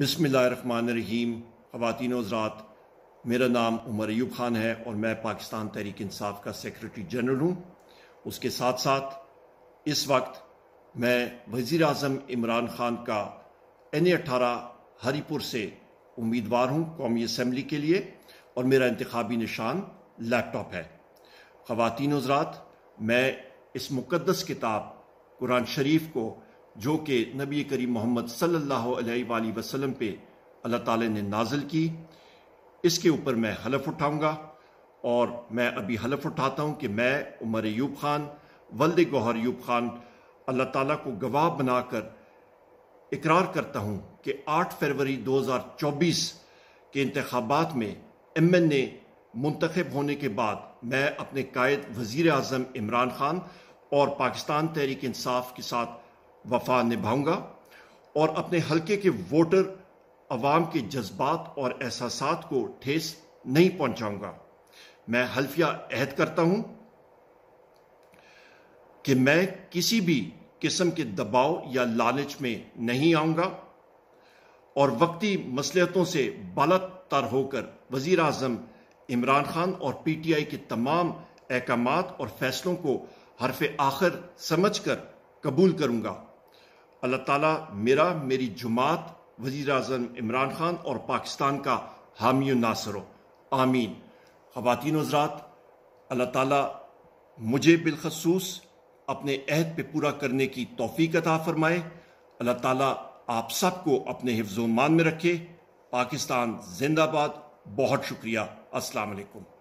बिसमीम खातिन हज़रात मेरा नाम उमर ऐब ख़ान है और मैं पाकिस्तान तहरीक इंसाफ का सेक्रेटरी जनरल हूँ उसके साथ साथ इस वक्त मैं वज़ी अजम इमरान ख़ान का एन ए अठारह हरीपुर से उम्मीदवार हूँ कौमी असम्बली के लिए और मेरा इंतबी निशान लैपटॉप है खातिन हज़रात मैं इस मुक़दस किताब कुरान शरीफ को जो कि नबी करी मोहम्मद सल्ला वसलम पे अल्लाह ताला ने नाजिल की इसके ऊपर मैं हलफ उठाऊंगा और मैं अभी हलफ उठाता हूं कि मैं उमर यूब खान वल्द गौहर यूब खान अल्लाह ताला को गवाह बनाकर इकरार करता हूं कि 8 फरवरी 2024 के इंतबात में एम एन ए मुंतखब होने के बाद मैं अपने कायद वज़ी अजम इमरान खान और पाकिस्तान तहरीक इंसाफ के साथ वफा निभाऊंगा और अपने हलके के वोटर अवाम के जज्बात और एहसास को ठेस नहीं पहुंचाऊंगा मैं हल्फिया अहद करता हूं कि मैं किसी भी किस्म के दबाव या लालच में नहीं आऊंगा और वक्ती मसलियतों से तर होकर वजीर अजम इमरान खान और पी टी आई के तमाम अहकाम और फैसलों को हरफ आखिर समझ कर कबूल करूंगा अल्लाह ताला मेरा मेरी जुमात वजीर अजम इमरान खान और पाकिस्तान का हामी नासर हो आमीन ख़वान हजरात अल्लाह ताला मुझे बिलखसूस अपने अहद पे पूरा करने की तोफ़ी अता फ़रमाए अल्लाह ताला आप सबको अपने हिफ्ज़ो मान में रखे पाकिस्तान जिंदाबाद बहुत शुक्रिया अस्सलाम वालेकुम